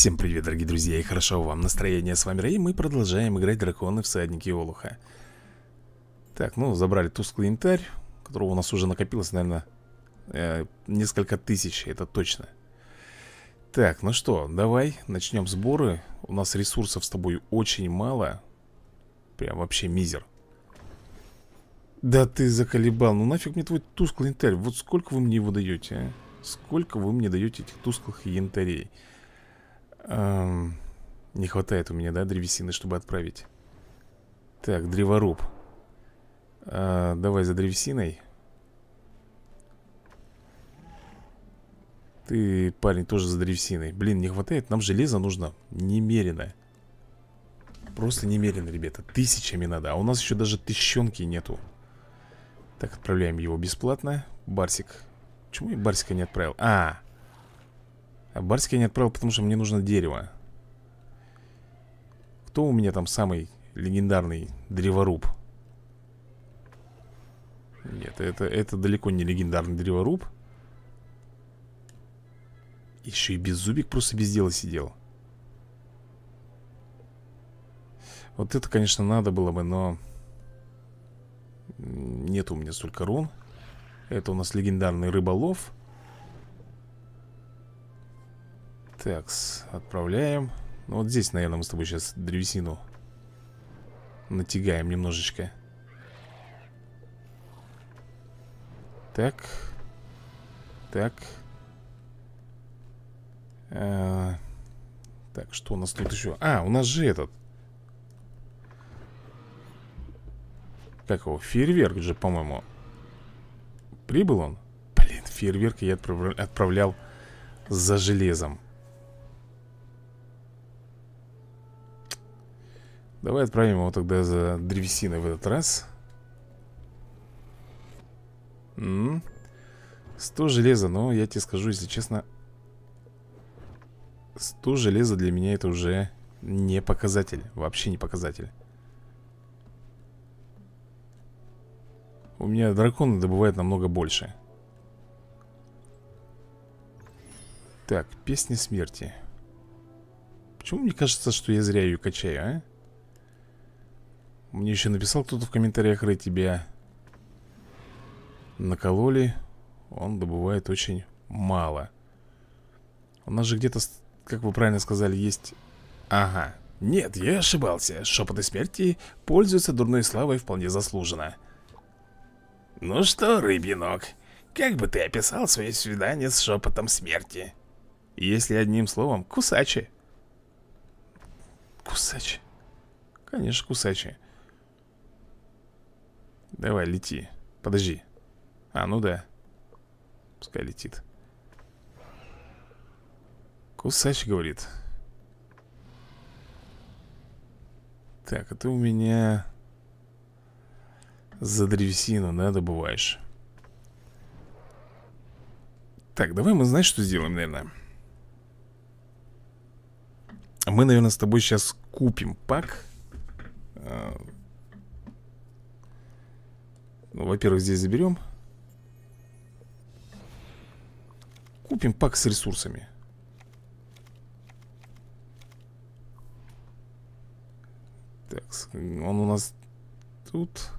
Всем привет, дорогие друзья, и хорошо вам настроение. С вами Рэй, мы продолжаем играть драконы всадники Олуха. Так, ну, забрали тусклый янтарь, которого у нас уже накопилось, наверное, э, несколько тысяч, это точно. Так, ну что, давай начнем сборы. У нас ресурсов с тобой очень мало. Прям вообще мизер. Да ты заколебал, ну нафиг мне твой тусклый янтарь, Вот сколько вы мне его даете, а? Сколько вы мне даете этих тусклых янтарей? Эм, не хватает у меня, да, древесины, чтобы отправить. Так, древоруб. Э, давай за древесиной. Ты, парень, тоже за древесиной. Блин, не хватает. Нам железа нужно немерено. Просто немерено, ребята. Тысячами надо. А у нас еще даже тысячонки нету. Так, отправляем его бесплатно. Барсик. Почему я Барсика не отправил? А, -а, -а. А Барсика я не отправил, потому что мне нужно дерево Кто у меня там самый легендарный древоруб? Нет, это, это далеко не легендарный древоруб Еще и без зубик, просто без дела сидел Вот это, конечно, надо было бы, но... Нет у меня столько рун Это у нас легендарный рыболов Так, отправляем ну, Вот здесь, наверное, мы с тобой сейчас древесину Натягаем немножечко Так Так а, Так, что у нас тут еще? А, у нас же этот Как его? Фейерверк же, по-моему Прибыл он? Блин, фейерверк я отправ... отправлял за железом Давай отправим его тогда за древесиной в этот раз. Сто железа, но я тебе скажу, если честно, сто железа для меня это уже не показатель. Вообще не показатель. У меня драконы добывают намного больше. Так, песня смерти. Почему мне кажется, что я зря ее качаю, а? Мне еще написал кто-то в комментариях Рэй, тебя накололи Он добывает очень мало У нас же где-то, как вы правильно сказали, есть... Ага, нет, я ошибался Шепоты смерти пользуются дурной славой вполне заслуженно Ну что, рыбинок? как бы ты описал свое свидание с шепотом смерти? Если одним словом, кусачи Кусачи Конечно, кусачи Давай, лети. Подожди. А, ну да. Пускай летит. Кусач, говорит. Так, а ты у меня за древесину, да, добываешь. Так, давай мы, знаешь, что сделаем, наверное? Мы, наверное, с тобой сейчас купим пак а, во-первых, здесь заберем Купим пак с ресурсами Так, он у нас тут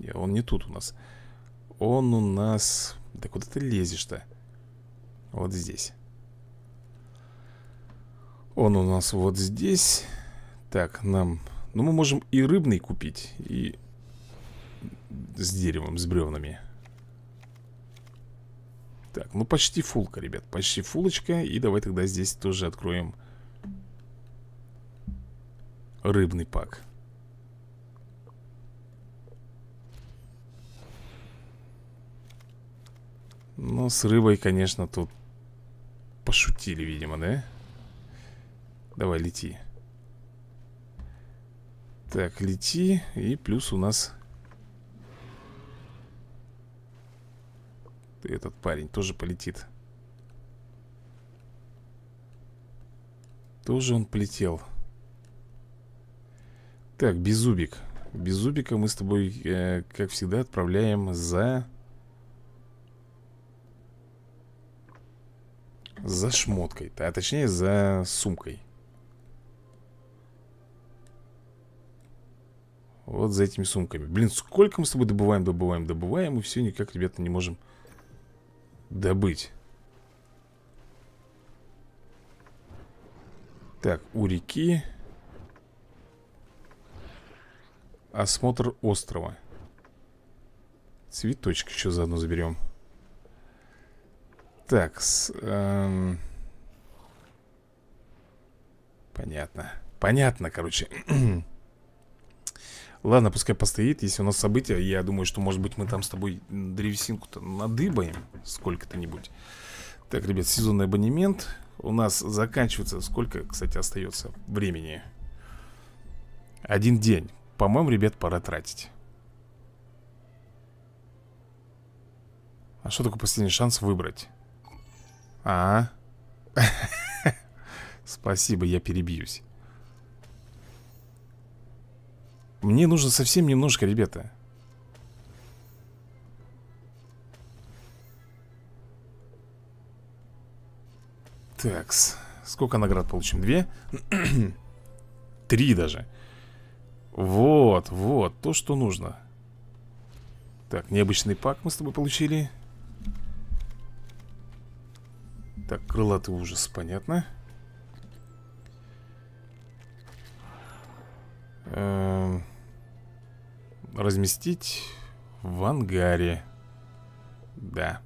Не, он не тут у нас Он у нас... Да куда ты лезешь-то? Вот здесь Он у нас вот здесь Так, нам... Ну, мы можем и рыбный купить И с деревом, с бревнами Так, ну почти фулка, ребят, почти фулочка И давай тогда здесь тоже откроем Рыбный пак Но ну, с рыбой, конечно, тут пошутили, видимо, да? Давай, лети Так, лети И плюс у нас этот парень тоже полетит Тоже он полетел Так, безубик, безубика мы с тобой, э, как всегда, отправляем за... За шмоткой, а точнее за сумкой Вот за этими сумками Блин, сколько мы с тобой добываем, добываем, добываем И все никак, ребята, не можем добыть. Так, у реки. Осмотр острова. Цветочки еще заодно заберем. Так, с... Эм... Понятно. Понятно, короче. Ладно, пускай постоит, если у нас события Я думаю, что, может быть, мы там с тобой древесинку-то надыбаем Сколько-то-нибудь Так, ребят, сезонный абонемент У нас заканчивается Сколько, кстати, остается времени? Один день По-моему, ребят, пора тратить А что такое последний шанс выбрать? А? Спасибо, я перебьюсь Мне нужно совсем немножко, ребята Такс Сколько наград получим? Две? Три даже Вот, вот, то, что нужно Так, необычный пак мы с тобой получили Так, крылатый ужас, понятно Эм... Разместить в ангаре. Да.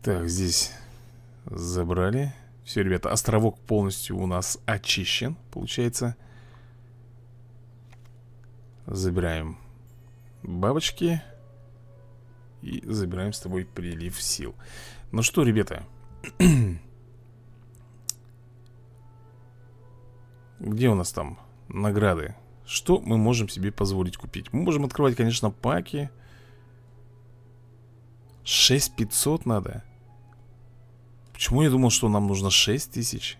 Так, здесь забрали. Все, ребята, островок полностью у нас очищен, получается. Забираем бабочки. И забираем с тобой прилив сил. Ну что, ребята. Где у нас там награды? Что мы можем себе позволить купить? Мы можем открывать, конечно, паки 6500 надо Почему я думал, что нам нужно 6000?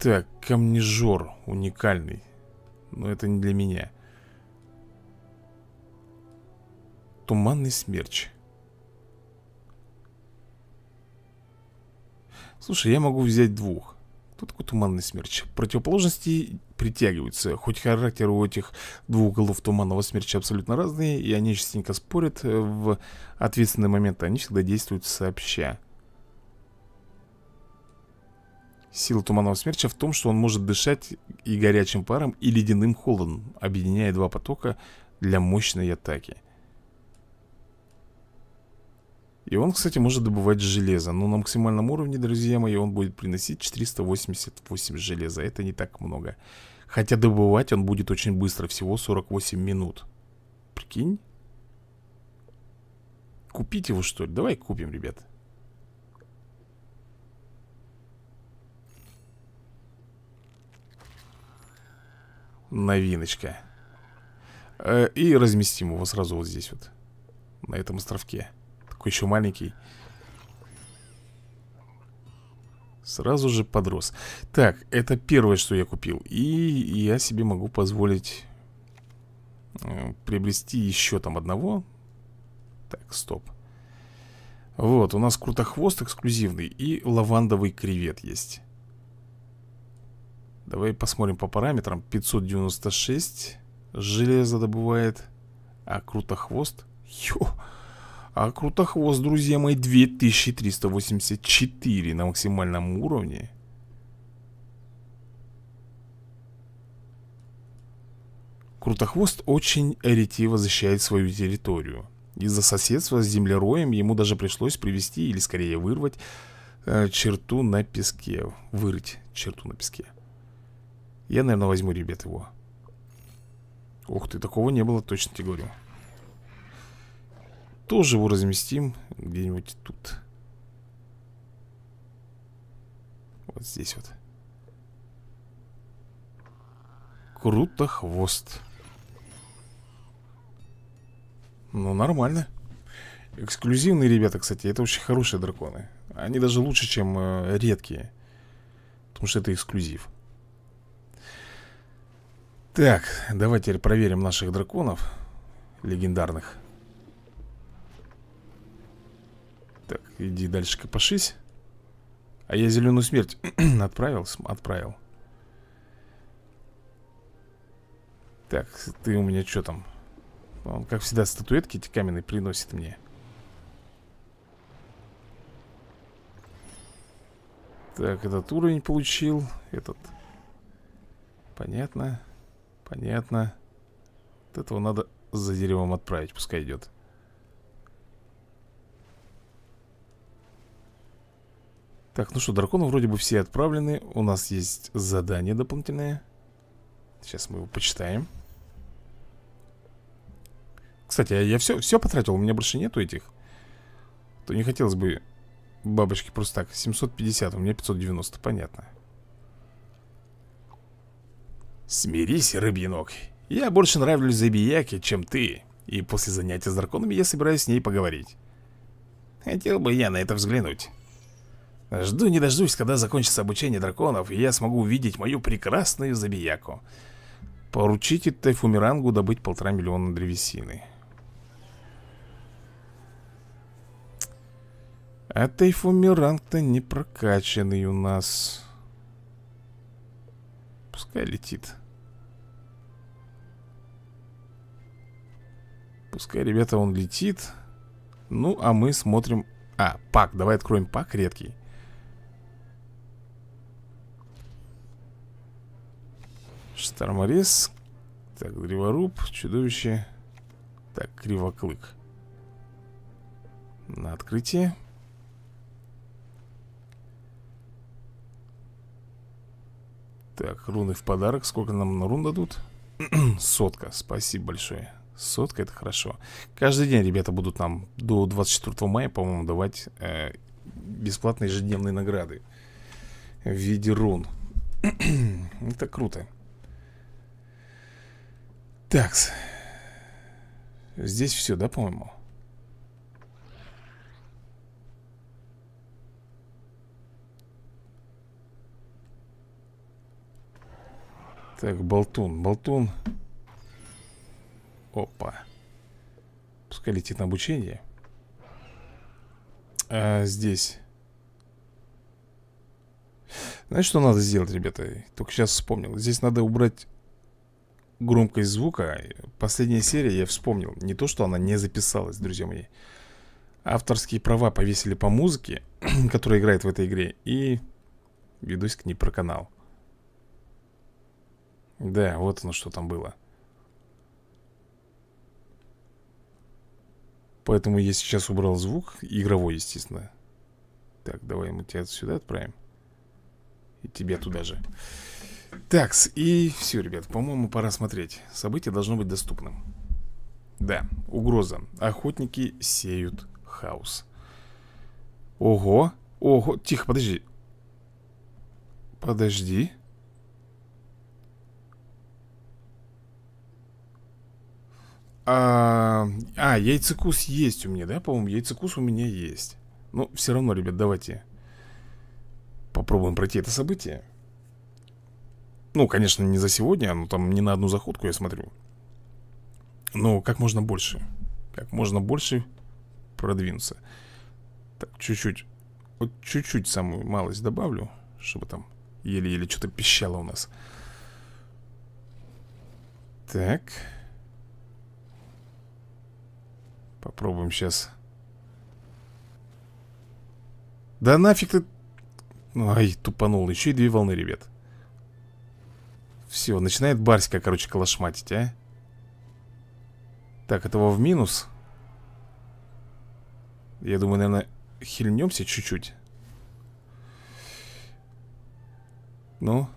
Так, камнижор уникальный Но это не для меня Туманный смерч Слушай, я могу взять двух кто такой туманный смерч? Противоположности притягиваются Хоть характер у этих двух голов туманного смерча абсолютно разные И они частенько спорят э, в ответственные моменты Они всегда действуют сообща Сила туманного смерча в том, что он может дышать и горячим паром, и ледяным холодом Объединяя два потока для мощной атаки и он, кстати, может добывать железо Но на максимальном уровне, друзья мои, он будет приносить 488 железа Это не так много Хотя добывать он будет очень быстро, всего 48 минут Прикинь Купить его, что ли? Давай купим, ребят Новиночка э, И разместим его сразу вот здесь вот На этом островке папку, еще маленький Сразу же подрос Так, это первое, что я купил И я себе могу позволить э, Приобрести еще там одного Так, стоп Вот, у нас крутохвост эксклюзивный И лавандовый кревет есть Давай посмотрим по параметрам 596 Железо добывает А крутохвост Йо а Крутохвост, друзья мои, 2384 на максимальном уровне. Крутохвост очень ретиво защищает свою территорию. Из-за соседства с землероем ему даже пришлось привести, или скорее вырвать, э, черту на песке. Вырыть черту на песке. Я, наверное, возьму, ребят, его. Ух ты, такого не было, точно тебе говорю. Тоже его разместим где-нибудь тут. Вот здесь вот. Круто хвост. Ну, нормально. Эксклюзивные ребята, кстати, это очень хорошие драконы. Они даже лучше, чем э, редкие. Потому что это эксклюзив. Так, давайте теперь проверим наших драконов легендарных. Так, иди дальше копошись А я зеленую смерть отправил? Отправил Так, ты у меня что там? Он, как всегда, статуэтки эти каменные приносит мне Так, этот уровень получил Этот Понятно Понятно Вот этого надо за деревом отправить, пускай идет Так, ну что, драконы вроде бы все отправлены У нас есть задание дополнительное Сейчас мы его почитаем Кстати, а я все, все потратил У меня больше нету этих То не хотелось бы бабочки просто так 750, у меня 590, понятно Смирись, рыбьянок Я больше нравлюсь забияке, чем ты И после занятия с драконами я собираюсь с ней поговорить Хотел бы я на это взглянуть Жду не дождусь, когда закончится обучение драконов, и я смогу увидеть мою прекрасную забияку. Поручите Тайфумирангу добыть полтора миллиона древесины. А Тайфумиранг-то не прокачанный у нас. Пускай летит. Пускай, ребята, он летит. Ну, а мы смотрим... А, пак. Давай откроем пак редкий. Шторморез Так, древоруб, чудовище Так, кривоклык На открытие Так, руны в подарок Сколько нам на рун дадут? Сотка, спасибо большое Сотка это хорошо Каждый день ребята будут нам до 24 мая, по-моему, давать э, Бесплатные ежедневные награды В виде рун Это круто Такс. Здесь все, да, по-моему? Так, болтун, болтун. Опа. Пускай летит на обучение. А, здесь. Знаете, что надо сделать, ребята? Только сейчас вспомнил. Здесь надо убрать громкость звука Последняя серия, я вспомнил Не то, что она не записалась, друзья мои Авторские права повесили по музыке Которая играет в этой игре И видосик не про канал. Да, вот оно что там было Поэтому я сейчас убрал звук Игровой, естественно Так, давай мы тебя сюда отправим И тебя туда же Такс, и все, ребят, по-моему, пора смотреть Событие должно быть доступным Да, угроза Охотники сеют хаос Ого, ого, тихо, подожди Подожди А, а яйцекус есть у меня, да, по-моему? Яйцекус у меня есть Но ну, все равно, ребят, давайте Попробуем пройти это событие ну, конечно, не за сегодня, но там не на одну заходку я смотрю. Но как можно больше. Как можно больше продвинуться. Так, чуть-чуть. Вот чуть-чуть самую малость добавлю, чтобы там еле-еле что-то пищало у нас. Так. Попробуем сейчас. Да нафиг ты... Ай, тупанул. Еще и две волны, ребят. Все, начинает Барська, короче, калашматить, а Так, этого в минус Я думаю, наверное, хильнемся чуть-чуть Ну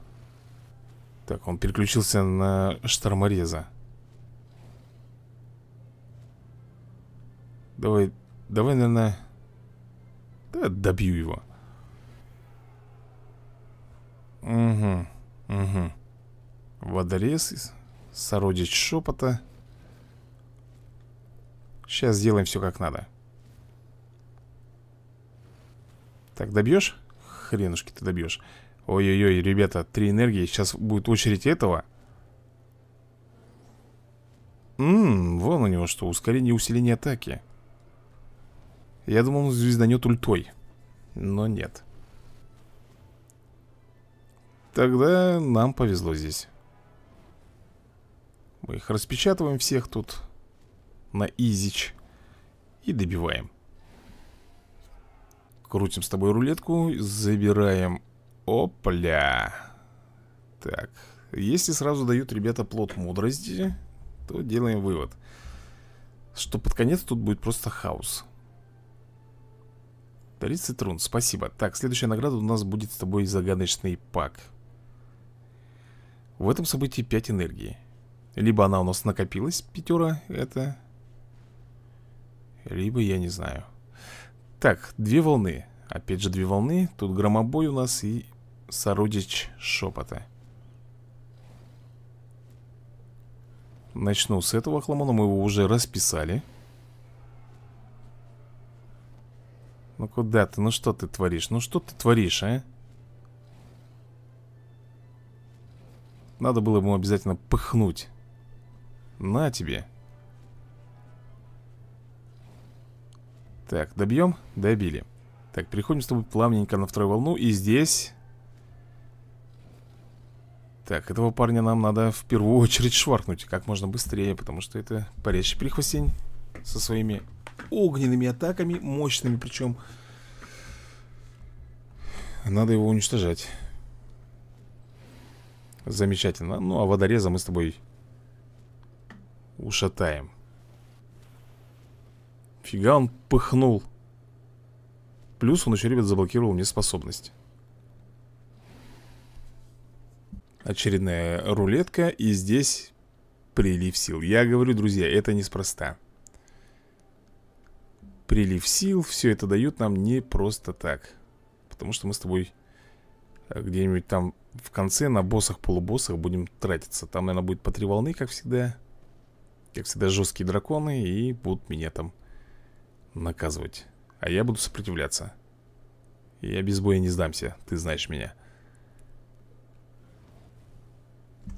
Так, он переключился на штормореза Давай, давай, наверное Да, добью его Угу, угу Водорез Сородич шепота Сейчас сделаем все как надо Так, добьешь? Хренушки ты добьешь Ой-ой-ой, ребята, три энергии Сейчас будет очередь этого Ммм, вон у него что, ускорение и усиление атаки Я думал, он звезданет ультой Но нет Тогда нам повезло здесь мы их распечатываем всех тут на изич и добиваем. Крутим с тобой рулетку, забираем. Опля. Так, если сразу дают, ребята, плод мудрости, то делаем вывод, что под конец тут будет просто хаос. 30 рун, спасибо. Так, следующая награда у нас будет с тобой загадочный пак. В этом событии 5 энергии. Либо она у нас накопилась, пятера, это... Либо я не знаю. Так, две волны. Опять же две волны. Тут громобой у нас и сородич шепота. Начну с этого хламона. Мы его уже расписали. Ну куда ты? Ну что ты творишь? Ну что ты творишь, а? Надо было ему обязательно пыхнуть. На тебе. Так, добьем? Добили. Так, переходим с тобой плавненько на вторую волну. И здесь... Так, этого парня нам надо в первую очередь шваркнуть как можно быстрее, потому что это парящий прихвостень со своими огненными атаками, мощными причем. Надо его уничтожать. Замечательно. Ну, а водореза мы с тобой ушатаем Фига он пыхнул Плюс он еще, ребят, заблокировал мне способность Очередная рулетка И здесь прилив сил Я говорю, друзья, это неспроста Прилив сил, все это дают нам не просто так Потому что мы с тобой э, где-нибудь там в конце на боссах, полубоссах будем тратиться Там, наверное, будет по три волны, как всегда как всегда, жесткие драконы и будут меня там наказывать. А я буду сопротивляться. Я без боя не сдамся, ты знаешь меня.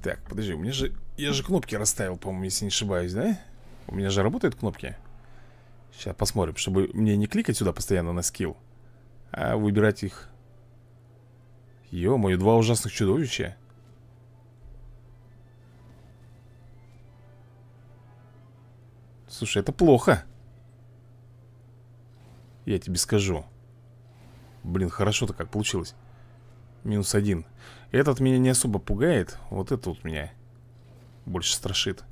Так, подожди, у меня же... Я же кнопки расставил, по-моему, если не ошибаюсь, да? У меня же работают кнопки? Сейчас посмотрим, чтобы мне не кликать сюда постоянно на скилл, а выбирать их. Ё-моё, два ужасных чудовища. Слушай, это плохо. Я тебе скажу. Блин, хорошо-то как получилось. Минус один. Этот меня не особо пугает. Вот это вот меня больше страшит.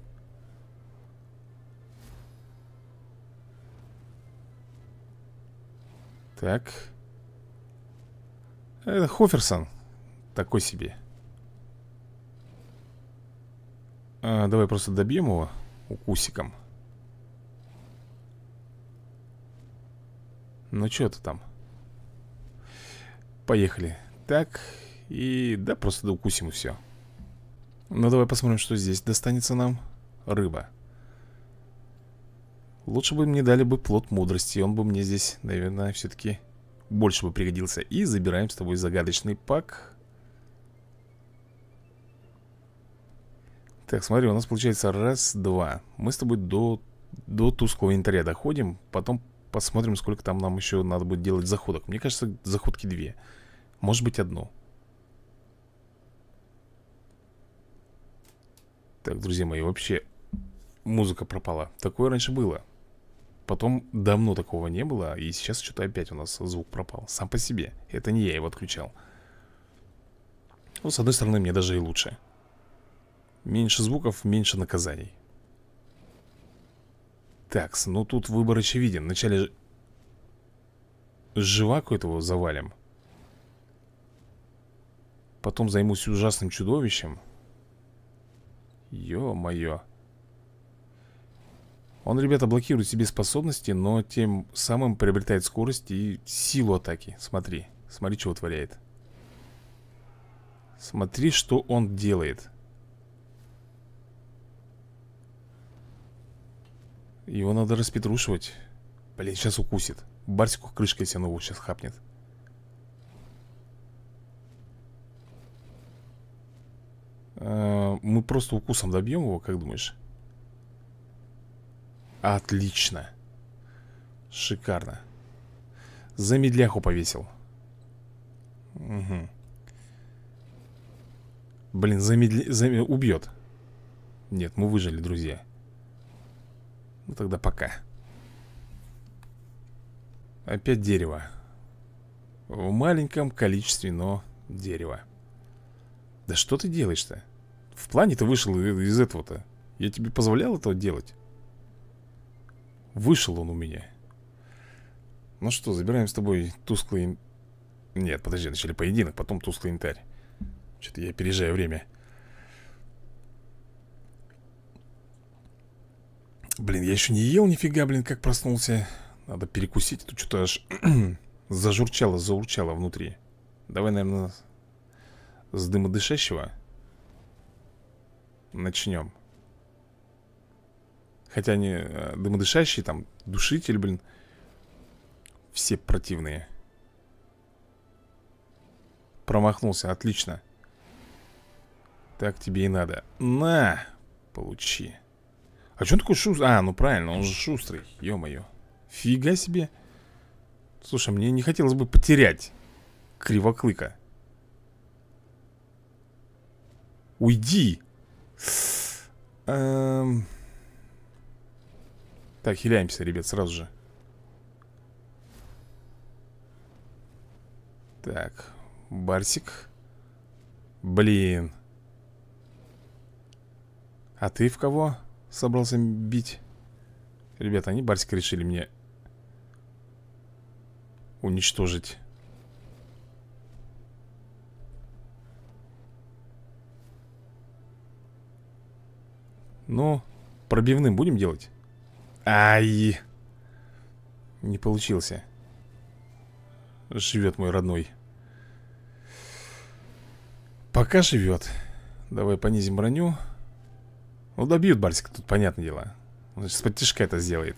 Так. Это Хоферсон. Такой себе. А, давай просто добьем его укусиком. Ну что ты там? Поехали. Так, и... Да, просто доукусим и все. Ну, давай посмотрим, что здесь достанется нам. Рыба. Лучше бы мне дали бы плод мудрости. Он бы мне здесь, наверное, все-таки больше бы пригодился. И забираем с тобой загадочный пак. Так, смотри, у нас получается раз, два. Мы с тобой до, до тусклого инвентаря доходим. Потом посмотрим, сколько там нам еще надо будет делать заходок Мне кажется, заходки две Может быть, одну Так, друзья мои, вообще музыка пропала Такое раньше было Потом давно такого не было И сейчас что-то опять у нас звук пропал Сам по себе Это не я его отключал Ну, с одной стороны, мне даже и лучше Меньше звуков, меньше наказаний так, ну тут выбор очевиден. Вначале Живаку этого завалим. Потом займусь ужасным чудовищем. Ё-моё. Он, ребята, блокирует себе способности, но тем самым приобретает скорость и силу атаки. Смотри, смотри, что творяет. Смотри, что он делает. Его надо распетрушивать. Блин, сейчас укусит. Барсику крышкой если он сейчас хапнет. А, мы просто укусом добьем его, как думаешь? Отлично. Шикарно. Замедляху повесил. Угу. Блин, замедля... Зам... убьет. Нет, мы выжили, друзья. Ну тогда пока Опять дерево В маленьком количестве, но дерево Да что ты делаешь-то? В плане ты вышел из этого-то Я тебе позволял этого делать? Вышел он у меня Ну что, забираем с тобой тусклый... Нет, подожди, начали поединок, потом тусклый янтарь. Что-то я опережаю время Блин, я еще не ел нифига, блин, как проснулся. Надо перекусить, тут а что-то аж зажурчало, заурчало внутри. Давай, наверное, с дымодышащего начнем. Хотя они э, дымодышащие, там, душитель, блин. Все противные. Промахнулся, отлично. Так тебе и надо. На, получи. А что он такой шустрый? А, ну правильно, он же шустрый, ё-моё Фига себе Слушай, мне не хотелось бы потерять Кривоклыка Уйди эм... Так, хиляемся, ребят, сразу же Так, Барсик Блин А ты в кого? собрался бить Ребята, они, Барсик, решили мне Уничтожить Но ну, пробивным будем делать? Ай! Не получился Живет мой родной Пока живет Давай понизим броню ну добьют Барсика, тут понятное дело Он сейчас подтяжка это сделает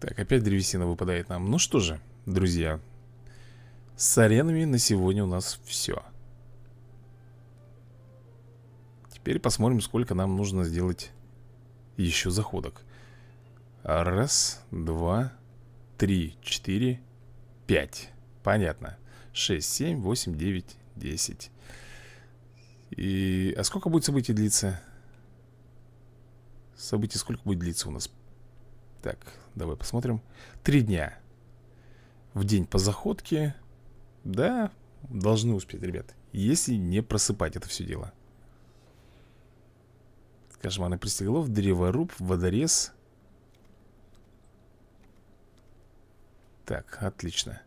Так, опять древесина выпадает нам Ну что же, друзья С аренами на сегодня у нас все Теперь посмотрим, сколько нам нужно сделать еще заходок Раз, два, три, четыре, пять Понятно Шесть, семь, восемь, девять, десять. И... А сколько будет событий длиться? Событий сколько будет длиться у нас? Так, давай посмотрим. Три дня. В день по заходке. Да, должны успеть, ребят. Если не просыпать это все дело. Кошмарный пристеглов, древоруб, водорез. Так, отлично.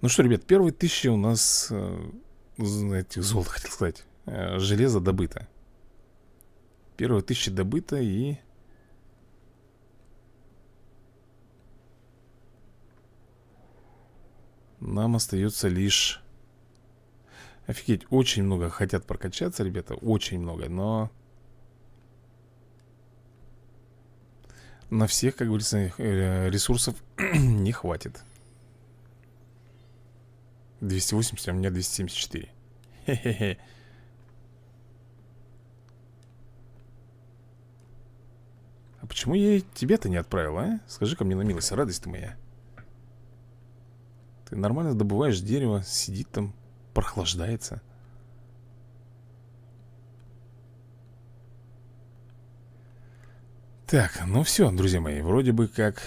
Ну что, ребят, первые тысячи у нас... Э, знаете, золото, хотел сказать э, железа добыто. Первые тысячи добыто и... Нам остается лишь... Офигеть, очень много хотят прокачаться, ребята, очень много, но... На всех, как говорится, э, ресурсов не хватит. 280, а у меня 274. Хе-хе-хе. почему я тебя-то не отправил, а? Скажи-ка мне на милость, а радость ты моя. Ты нормально добываешь дерево, сидит там, прохлаждается. Так, ну все, друзья мои, вроде бы как...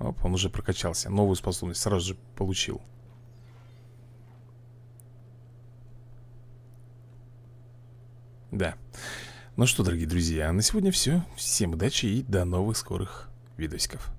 Оп, он уже прокачался, новую способность сразу же получил. Да. Ну что, дорогие друзья, на сегодня все. Всем удачи и до новых скорых видосиков.